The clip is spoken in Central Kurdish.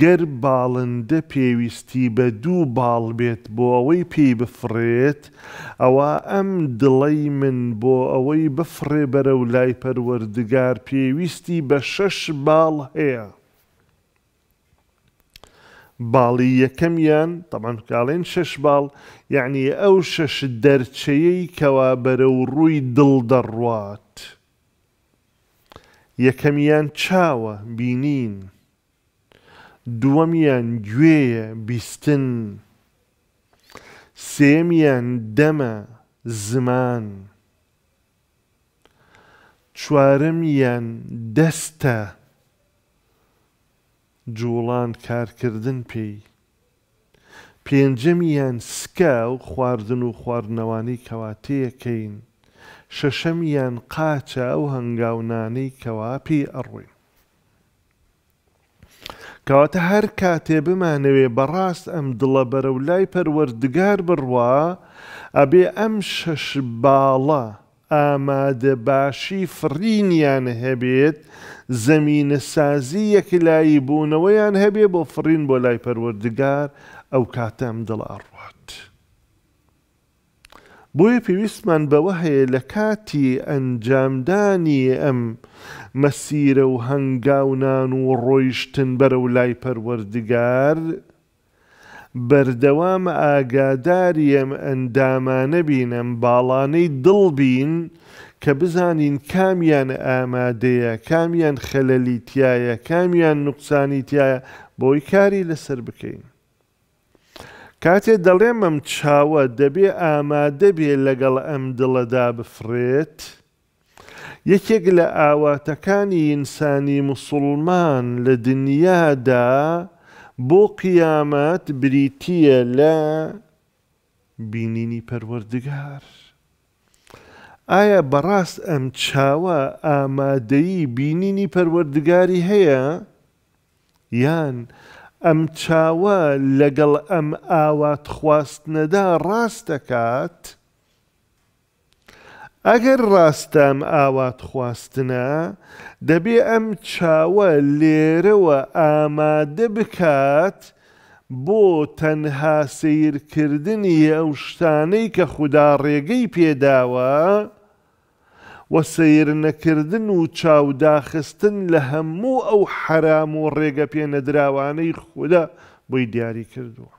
گەر باڵندە پێویستی بە دوو باڵ بێت بۆ ئەوەی پێی بفرێت ئەوە ئەم دڵی من بۆ ئەوەی بفرێ بەرە و لای پەروەردگار پێویستی بە شەش باڵ هەیە. باڵی یەکەمیان تەمان کاڵێن شەش باڵ یعنی ئەو شەش دەرچەیەی کەوا بەرە و ڕووی دڵ دەڕوات. یەکەمیان چاوە بینین. دووەمیان گوێیە بیستن سێمیان دەمە زمان چوارمیان دەستە جوڵان کارکردن پێی پێنجەمیان سکە و خواردن و خواردنەوانی کەواتەیەکەین شەشەمیان قاچە ئەو هەنگاونانەی کەواپی ئەڕوین کەواتە هەر کاتێ بمانەوێ بەڕاست ئەم دڵە بەرە و لای پەروەردگار بڕوا ئەبێ ئەم شەش باڵە ئامادە باشی فرینیان هەبێت زەمینە سازی یەکلایی بوونەوەیان هەبێ بۆ فرین بۆ لای پەروەردگار ئەو کاتە ئەم دڵ ئاڕات. بۆیە پێویستمان بەوە هەیە لە کاتی ئەنجامدانی ئەم مەسیرە و هەنگاونان و ڕۆیشتن بەرە و لای پەروەردگار بەردەوام ئاگاداریم ئەندامانە بینم باڵانەی دڵ بین کە بزانین کامیان ئامادەیە کامیان خەلەلی تایە کامیان نوقسانی تایە بۆی کاری لەسەر بکەین. کاتێ دەڵێمەم چاوە دەبێ ئامادە بێ لەگەڵ ئەم دڵەدا بفرێت، یەکێک لە ئاواتەکانی ئینسانی مسلمان لە دنیادا بۆ قیامەت بریتە لە بینینی پەروەردگار. ئایا بەڕاست ئەم چاوە ئامادەیی بینینی پەروەردگاری هەیە؟ یان ئەم چاوە لەگەڵ ئەم ئاوات خواستنەدا ڕاستەکات، ئەگەر ڕاستەم ئاوات خواستنە، دەبێ ئەم چاوە لێرەوە ئامادە بکات بۆ تەنها سیرکردنی ئەو شتانەی کە خوددا ڕێگەی پێداوە، و سیرنەکردن و چاوداخستن لە هەموو ئەو حرام و ڕێگە پێ نەدراوانەی خوددا بۆی دیاری کردووە.